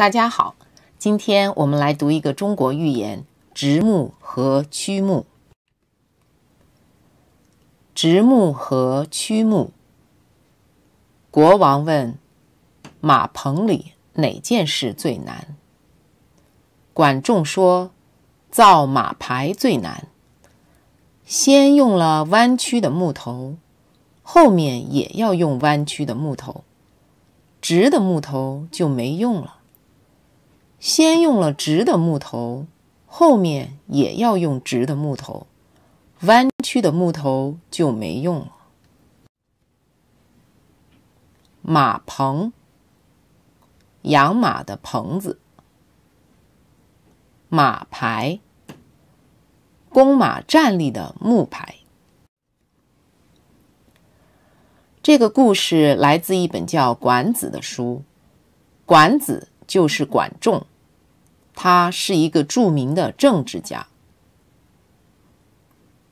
大家好，今天我们来读一个中国寓言《直木和曲木》。直木和曲木，国王问马棚里哪件事最难？管仲说：造马排最难。先用了弯曲的木头，后面也要用弯曲的木头，直的木头就没用了。先用了直的木头，后面也要用直的木头，弯曲的木头就没用了。马棚，养马的棚子。马牌，公马站立的木牌。这个故事来自一本叫《管子》的书，《管子》就是管仲。他是一个著名的政治家，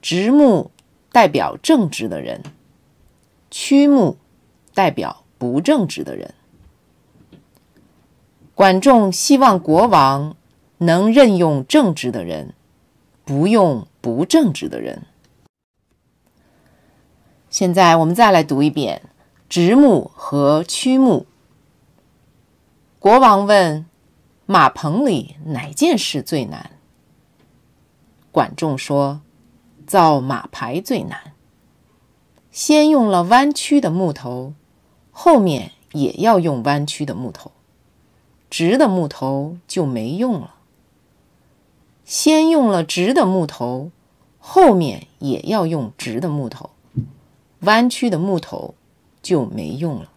直木代表正直的人，曲木代表不正直的人。管仲希望国王能任用正直的人，不用不正直的人。现在我们再来读一遍直木和曲木。国王问。马棚里哪件事最难？管仲说，造马排最难。先用了弯曲的木头，后面也要用弯曲的木头；直的木头就没用了。先用了直的木头，后面也要用直的木头；弯曲的木头就没用了。